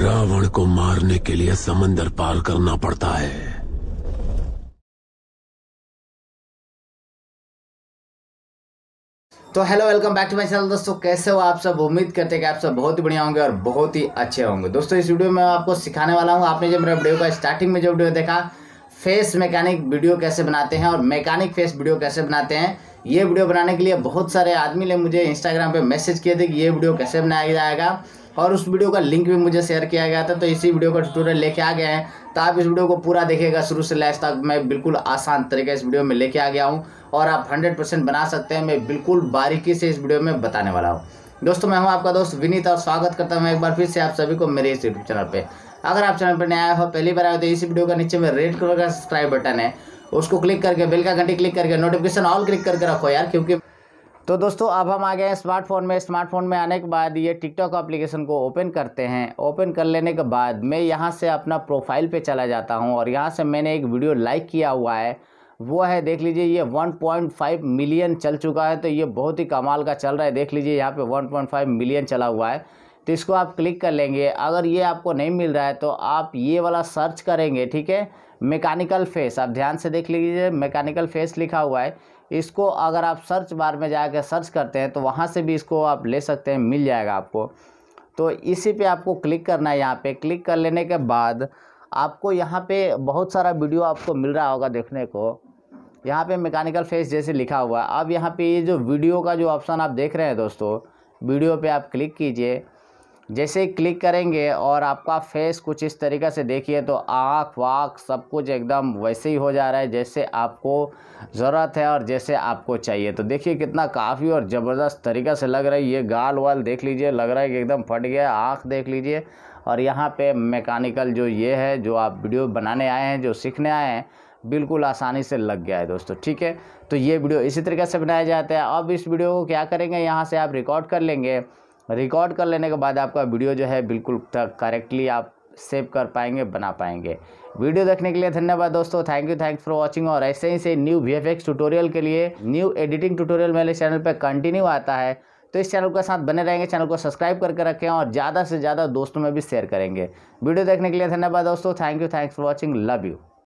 रावण को मारने के लिए समंदर पार करना पड़ता है तो hello welcome back to my channel दोस्तों कैसे हो आप सब उम्मीद करते हैं कि आप सब बहुत ही बढ़िया होंगे और बहुत ही अच्छे होंगे दोस्तों इस वीडियो में मैं आपको सिखाने वाला हूँ आपने जब मेरे वीडियो का स्टार्टिंग में जो वीडियो देखा फेस मैकेनिक वीडियो कैसे बनाते हैं और मैकेनिक फेस वीडियो कैसे बनाते हैं ये वीडियो बनाने के लिए बहुत सारे आदमी ने मुझे इंस्टाग्राम पर मैसेज किए थे कि ये वीडियो कैसे बनाया जाएगा और उस वीडियो का लिंक भी मुझे शेयर किया गया था तो इसी वीडियो का ट्यूटोरियल लेके आ गया है तो आप इस वीडियो को पूरा देखेगा शुरू से लास्ट तक मैं बिल्कुल आसान तरीके इस वीडियो में लेके आ गया हूँ और आप हंड्रेड परसेंट बना सकते हैं मैं बिल्कुल बारीकी से इस वीडियो में बताने वाला हूँ दोस्तों मैं हूँ आपका दोस्त विनीत और स्वागत करता हूँ एक बार फिर से आप सभी को मेरे इस यूट्यूब चैनल पर अगर आप चैनल पर नया आया हो पहली बार आए तो इसी वीडियो का नीचे में रेड कलर का सब्सक्राइब बटन है उसको क्लिक करके बेल का घंटी क्लिक करके नोटिफिकेशन ऑल क्लिक करके रखो यार क्योंकि तो दोस्तों अब हम आ गए हैं स्मार्टफोन में स्मार्टफोन में आने के बाद ये टिकटॉक एप्लीकेशन को ओपन करते हैं ओपन कर लेने के बाद मैं यहाँ से अपना प्रोफाइल पे चला जाता हूँ और यहाँ से मैंने एक वीडियो लाइक किया हुआ है वो है देख लीजिए ये 1.5 मिलियन चल चुका है तो ये बहुत ही कमाल का चल रहा है देख लीजिए यहाँ पर वन मिलियन चला हुआ है तो इसको आप क्लिक कर लेंगे अगर ये आपको नहीं मिल रहा है तो आप ये वाला सर्च करेंगे ठीक है मैकेनिकल फेस आप ध्यान से देख लीजिए मैकेनिकल फेस लिखा हुआ है इसको अगर आप सर्च बार में जाकर सर्च करते हैं तो वहाँ से भी इसको आप ले सकते हैं मिल जाएगा आपको तो इसी पे आपको क्लिक करना है यहाँ पे क्लिक कर लेने के बाद आपको यहाँ पे बहुत सारा वीडियो आपको मिल रहा होगा देखने को यहाँ पे मैकेनिकल फेस जैसे लिखा हुआ है अब यहाँ पे ये जो वीडियो का जो ऑप्शन आप देख रहे हैं दोस्तों वीडियो पे आप क्लिक कीजिए जैसे क्लिक करेंगे और आपका फेस कुछ इस तरीके से देखिए तो आँख वाख सब कुछ एकदम वैसे ही हो जा रहा है जैसे आपको ज़रूरत है और जैसे आपको चाहिए तो देखिए कितना काफ़ी और ज़बरदस्त तरीक़े से लग रहा है ये गाल वाल देख लीजिए लग रहा है कि एकदम फट गया आँख देख लीजिए और यहाँ पे मेकानिकल जो ये है जो आप वीडियो बनाने आए हैं जो सीखने आए हैं बिल्कुल आसानी से लग गया है दोस्तों ठीक है तो ये वीडियो इसी तरीके से बनाया जाता है अब इस वीडियो को क्या करेंगे यहाँ से आप रिकॉर्ड कर लेंगे रिकॉर्ड कर लेने के बाद आपका वीडियो जो है बिल्कुल करेक्टली आप सेव कर पाएंगे बना पाएंगे वीडियो देखने के लिए धन्यवाद दोस्तों thank you thanks for watching और ऐसे ही से न्यू वी ट्यूटोरियल के लिए न्यू एडिटिंग ट्यूटोरियल मेरे चैनल पर कंटिन्यू आता है तो इस चैनल के साथ बने रहेंगे चैनल को सब्सक्राइब करके रखें और ज़्यादा से ज़्यादा दोस्तों में भी शेयर करेंगे वीडियो देखने के लिए धन्यवाद दोस्तों thank you thanks for watching love you